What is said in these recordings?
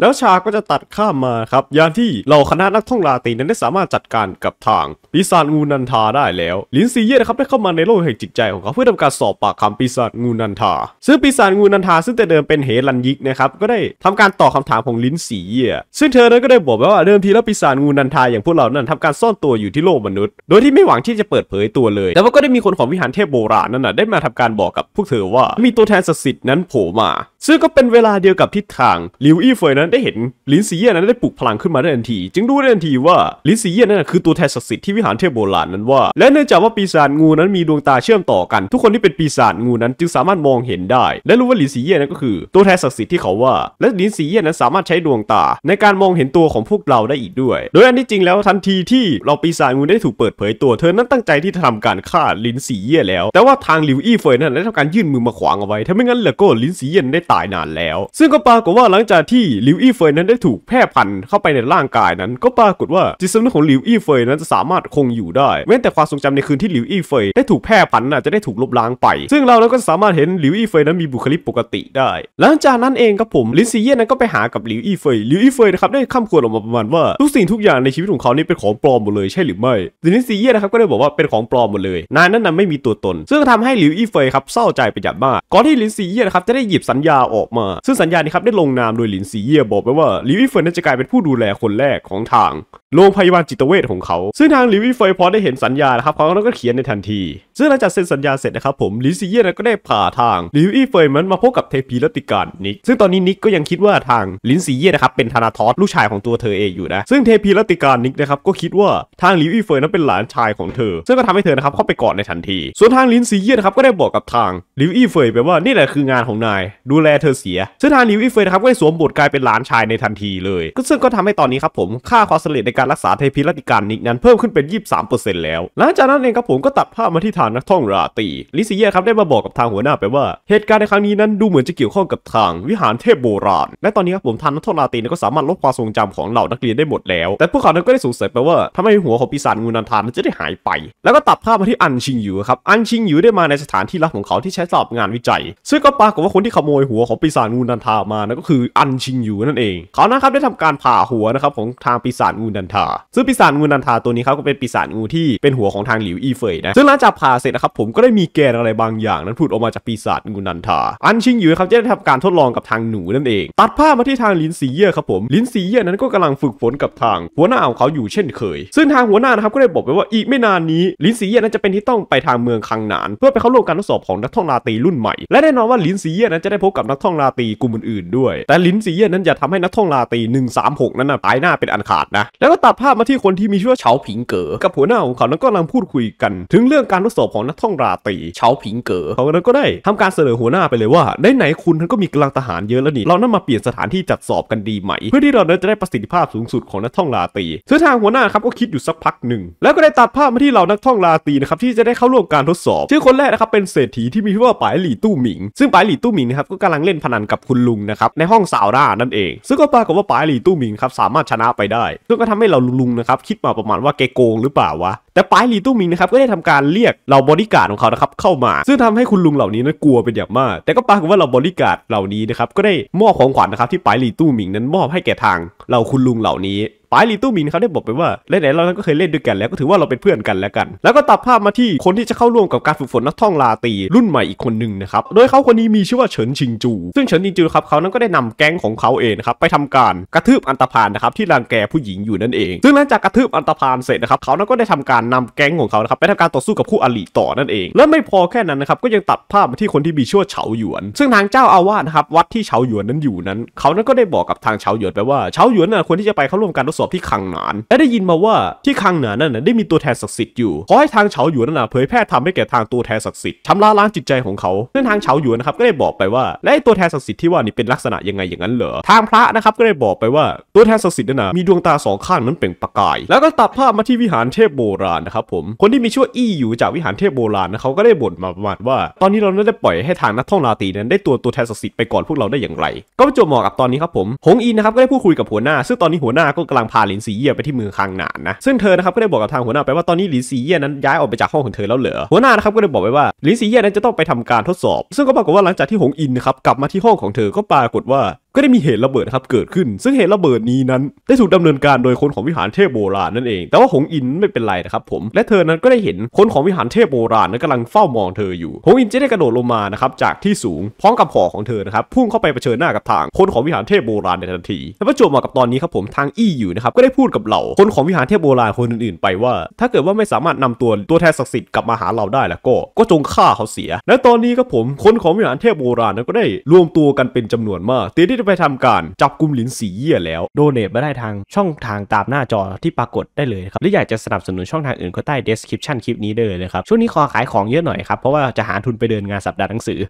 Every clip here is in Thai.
แล้วฉากก็จะตัดข้ามมาครับยานที่เหล่าคณะนักท่องราตรีนั้นได้สามารถจัดการกับทาง ปีศาจงูนันทาได้แล้ว ลินซีเย่นะครับได้เข้ามาในโลกแห่งจิตใจของเขา เพื่อทำการสอบปากคำปีศาจงูนันทาซึ่งปีศาจงูนันทาซึ่งแต่เดิมเป็นเฮรันยิกนะครับก็ได้ทำการตอบคาถามของลินซีเย่ ซึ่งเธอนั้นก็ได้บอกว่าเดิมทีแล้วปีศาจงูนันทา อย่างพวกเรานั้นทำการซ่อนตัวอยู่ที่โลกมนุษย์ โดยที่ไม่หวังที่จะเปิดเผยตัวเลยแต่ว่าก็ได้มีคนของวิหารเทพโบราณนั้นนะได้มาทำการบอกกับพวกเธอว่ามีตัวแทนศักดิ์สิทธิ์นั้นโผล่มา ซึ่งก็เป็นเวลาเดียวกับทิศทางลิวอี้เฟยนั้นนั้นได้เห็นลินซีเย่นั้นได้ปลุกพลังขึ้นมาได้ทันที จึงรู้ได้ทันทีว่าลินซีเย่นั้นคือตัวแทนศักดิ์สิทธิ์ที่วิหารเทพโบราณนั้นว่าและเนื่องจากว่าปีศาจงูนั้นมีดวงตาเชื่อมต่อกันทุกคนที่เป็นปีศาจงูนั้นจึงสามารถมองเห็นได้ และรู้ว่าลินซีเย่นั้นก็คือ ตัวแทนศักดิ์สิทธิ์ที่เขาว่าและลินซีเย่นั้นสามารถใช้ดวงตาในการมองเห็นตัวของพวกเราได้อีกด้วย โดยอันที่จริงแล้วทันทีที่เราปีศาจงูได้ถูกเปิดเผยตัวเธอนั้นตั้งใจที่จะทำการฆ่าลินซีเย่แล้ว แต่ว่าทางลิวอี้เฟยนั้นได้ทำการยื่นมือมาขวางเอาไว้ถ้าไม่งั้นลกลินซีเยได้ตายนานแล้ว ซึ่งก็ปรากฏว่าหลังจากที่ลิวอี้เฟยนั้นได้ถูกแพร่พันธุ์เข้าไปในร่างกายนั้น ก็ปรากฏว่าจิตสำนึกของหลิวอี้เฟยนั้นจะสามารถคงอยู่ได้ เว้นแต่ความทรงจำในคืนที่หลิวอี้เฟยได้ถูกแพร่พันธุ์น่ะจะได้ถูกลบล้างไป ซึ่งเราก็สามารถเห็นหลิวอี้เฟยนั้นมีบุคลิกปกติได้หลังจากนั้นเองครับผมลินซีเย่นั้นก็ไปหากับหลิวอี้เฟยหลิวอี้เฟยนะครับได้ข้ามขวดออกมาประมาณว่า ทุกสิ่งทุกอย่างในชีวิตของเขานี่เป็นของปลอมหมดเลย ใช่หรือไม่ลินซีเย่นะครับก็ได้บอกว่าเป็นของปลอมหมดเลยนายนั้นน่ะไม่มีตัวตน ซึ่งทำให้หลิวอี้เฟยครับเศร้าใจไปอย่างมากก่อนที่ลินซีเย่นะครับจะได้หยิบสัญญาออกมาซึ่งสัญญานี้ครับได้ลงนามโดยลินซีเย่บอกไปว่าลิวิเฟิร์นจะกลายเป็นผู้ดูแลคนแรกของทางโรงพยาบาลจิตเวชของเขา ซึ่งทางลิวิเฟิร์นพอได้เห็นสัญญาครับเขาก็เขียนในทันที ซึ่งหลังจากเซ็นสัญญาเสร็จนะครับผมลิซิเย่ก็ได้พาทางลิวิเฟิร์มันมาพบกับเทพีรติการนิก ซึ่งตอนนี้นิกก็ยังคิดว่าทางลินซีเย่นะครับเป็นธนาทอสลูกชายของตัวเธอเองอยู่นะ ซึ่งเทพีรติการนิกนะครับก็คิดว่าทางลิวิเฟิร์นั้นเป็นหลานชายของเธอ ซึ่งก็ทำให้เธอนะครับเข้าไปกอดในทันที ส่วนทางลินซีเย่นะครับก็ได้บอกกับทางลิวิเฟร์ไปว่านี่แหละคืองานของนายดูแลเธอเสียซึ่งทางลิวิเฟ์นะครับก็ได้สวมบทกลายเป็นหลาานชายในทันทีเลยก็ซึ่งก็ทำให้ตอนนี้ครับผมค่าคอสเลตในการรักษาเทพิรติการนิกนั้น เพิ่มขึ้นเป็น 23%แล้วหลังจากนั้นเองครับผมก็ตัดภาพมาที่ฐานนักท่องราตีลิซิเย่ครับได้มาบอกกับทางหัวหน้าไปว่า เหตุการณ์ในครั้งนี้นั้นดูเหมือนจะเกี่ยวข้องกับทางวิหารเทพโบราณและตอนนี้ครับผมทางนักท่องราตีก็สามารถลบความทรงจำของเหล่านักเรียนได้หมดแล้ว แต่พวกเขานั้นก็ได้สงสัยไปว่าทำไมหัวของปีศาจงูนันทานจะได้หายไป แล้วก็ตัดภาพมาที่อันชิงอยู่ครับอันชิงอยู่ได้มาในสถานที่ลับของเขาที่ใช้สอบงานวิจัย ซึ่งก็ปรากฏว่าคนที่ขโมยหัวของปีศาจงูนันทามานั่นก็คืออันชิงอยู่นั่นเองเขานะครับได้ทำการผ่าหัวนะครับของทางปีศาจงูดันทาซึ่งปีศาจงูดันทาตัวนี้ครับก็เป็นปีศาจงูที่เป็นหัวของทางหลิวอีเฟยนะซึ่งหลังจากผ่าเสร็จนะครับผมก็ได้มีแกนอะไรบางอย่างนั้นพูดออกมาจากปีศาจงูดันทาอันชิงอยู่ครับจะได้ทำการทดลองกับทางหนูนั่นเองตัดภาพมาที่ทางลินซีเย่ครับผมลินซีเย่นั้นก็กำลังฝึกฝนกับทางหัวหน้าของเขาอยู่เช่นเคย ซึ่งทางหัวหน้านะครับก็ได้บอกไปว่าอีกไม่นานนี้ลินซีเย่นั้นจะเป็นที่ต้องไปทางเมืองคังหนาน เพื่อไปเข้าร่วมการทดสอบของนักท่องราตรีรุ่นใหม่และแน่นอนว่าลินซีเย่นั้นจะได้พบกับนักท่องราตรีกลุ่มอื่นๆด้วย แต่ลินซีเย่นั้นจะทำให้นักท่องลาตี 136 นั้นนะตายหน้าเป็นอันขาดนะ แล้วก็ตัดภาพมาที่คนที่มีชื่อว่าเฉาผิงเก๋อ กับหัวหน้าของเขานั้นก็กำลังพูดคุยกัน ถึงเรื่องการทดสอบของนักท่องราตี เฉาผิงเก๋อเขานั้นก็ได้ทำการเสนอหัวหน้าไปเลยว่า ได้ไหนคุณท่านก็มีกำลังทหารเยอะแล้วนี่ เรานั้นมาเปลี่ยนสถานที่จัดสอบกันดีไหม เพื่อที่เราจะได้ประสิทธิภาพสูงสุดของนักท่องลาตีซึ้งทางหัวหน้าครับก็คิดอยู่สักพักหนึ่ง แล้วก็ได้ตัดภาพมาที่เรานักท่องลาตีนะครับที่จะได้เข้าร่วมการทดสอบชื่อคนแรกนะครับเป็นเศรษฐีที่มีชื่อว่าปายหลี่ตู้หมิง ซึ่งปายหลี่ตู้หมิงนะครับก็กำลังเล่นพนันกับคุณลุงนะครับในห้องสาวร่านั่นเองซึ่งก็ปรากฏว่าป๋าหลี่ตู้หมิงครับสามารถชนะไปได้ซึ่งก็ทำให้เราลุงนะครับ คิดมาประมาณว่าแกโกงหรือเปล่าวะแต่ปลายลีตู้มิงนะครับก็ได้ทำการเรียกเหล่าบอดการของเขานะครับเข้ามา ซึ่งทำให้คุณลุงเหล่านี้นั้นกลัวเป็นอย่างมาก แต่ก็ปรากฏว่าเหล่าบอดการเหล่านี้นะครับก็ได้มอบของขวัญนะครับที่ปลายลีตู้มิงนั้นมอบให้แก่ทางเหล่าคุณลุงเหล่านี้ปายลีตู้มินเขาได้บอกไปว่าไหนๆเราก็เคยเล่นด้วยกันแล้วก็ถือว่าเราเป็นเพื่อนกันแล้วกัน แล้วก็ตัดภาพมาที่คนที่จะเข้าร่วมกับการฝึกฝนนักท่องลาตี รุ่นใหม่อีกคนหนึ่งนะครับโดยเขาคนนี้มีชื่อว่าเฉินชิงจู ซึ่งเฉินชิงจูครับเขานั้นก็ได้นำแก๊งของเขาเองนะครับไปทำการกระทืบอันตพานนะครับที่รังแกผู้หญิงอยู่นั่นเอง ซึ่งหลังจากกระทืบอันตพานเสร็จนะครับเขานั้นก็ได้ทำการนำแก๊งของเขานะครับไปทำการต่อสู้กับคู่อริต่อนั่นเอง และไม่พอแค่นั้นนะครับก็ยังตัดภาพมาที่คนที่มีชื่อเฉาหยวน ซึ่งทางเจ้าอาวาสนะครับวัดที่เฉาหยวนนั้นอยู่นั้น เขานั้นก็ได้บอกกับทางเฉาหยวนไปว่าเฉาหยวนน่ะควรที่จะไปเข้าร่วมการทดสอบที่คังหนาน และได้ยินมาว่าที่คังหนานนั่นได้มีตัวแทนศักดิ์สิทธิ์อยู่ขอให้ทางเฉาหยวนน่ะเผยแพร่ทรมให้แก่ทางตัวแทนศักดิ์สิทธิ์ชำระล้างจิตใจของเขาซึ่งทางเฉาหยวนนะครับก็ได้บอกไปว่า และตัวแทนศักดิ์สิทธิ์ที่ว่านี่เป็นลักษณะยังไงอย่างนั้นเหรอทางพระนะครับก็ได้บอกไปว่าตัวแทนศักดิ์สิทธิ์นั้นมีดวงตาสองข้างนั้นเปล่งประกาย แล้วก็ตัดภาพมาที่วิหารเทพโบรานะครับผมคนที่มีชื่ออี้อยู่จากวิหารเทพโบราณนะเขาก็ได้บ่นมาประมาณว่า ตอนนี้เราได้ปล่อยให้ทางนักท่องราตรีนั้นได้ตัวตัวแทนศักดิ์สิทธิ์ไปก่อนพวกเราได้อย่างไร ก็จบหมอกับตอนนี้ครับผมหงอินนะครับก็ได้พูดคุยกับหัวหน้า ซึ่งตอนนี้หัวหน้าก็กำลังพาหลินซีเย่ไปที่เมืองคางหนานนะซึ่งเธอนะครับก็ได้บอกกับทางหัวหน้าไปว่าตอนนี้หลินซีเย่นั้น ย้ายออกไปจากห้องของเธอแล้วเหรอหัวหน้านะครับก็ได้บอกไปว่าหลินซีเย่นั้นจะต้องไปทำการทดสอบ ซึ่งก็ปรากฏว่าหลังจากที่หงอินนะครับกลับมาที่ห้องของเธอก็ปรากฏว่าก็ได้มีเหตุระเบิดครับ เกิดขึ้น ซึ่งเหตุระเบิดนี้นั้น ได้ถูกดำเนินการโดยคนของวิหารเทพโบราณนั่นเอง แต่ว่าหงอินไม่เป็นไรนะครับผมและเธอนั้นก็ได้เห็นคนของวิหารเทพโบราณนั้นกำลังเฝ้ามองเธออยู่ หงอินจะได้กระโดดลงมานะครับจากที่สูงพร้อมกับหอของเธอนะครับพุ่งเข้าไปเผชิญหน้ากับทางคนของวิหารเทพโบราณในทันทีและประจวบเหมาะกับตอนนี้ครับผมทางอี้อยู่นะครับก็ได้พูดกับเราคนของวิหารเทพโบราณคนอื่นๆ ไปว่า ถ้าเกิดว่าไม่สามารถนำตัวตัวแทนศักดิ์สิทธิ์กลับมาหาเราได้แล้วก็ ก็จงฆ่าเขาเสียและตอนนี้ครับผมคนของวิหารเทพโบราณนั้นก็ได้รวมตัวกันเป็นจำนวนมากเตรียมทีได้ไปทำการจับกลุ่มหลินสีเยี่ยแล้วโดเนทมาได้ทางช่องทางตามหน้าจอที่ปรากฏได้เลยครับ หรืออยากจะสนับสนุนช่องทางอื่นก็ใต้เดสคริปชันคลิปนี้ได้เลยนะครับ ช่วงนี้ขอขายของเยอะหน่อยครับ เพราะว่าจะหาทุนไปเดินงานสัปดาห์หนังสือ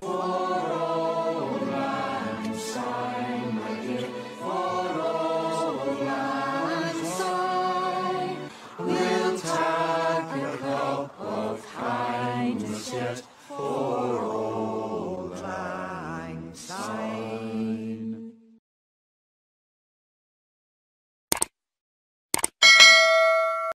โอ้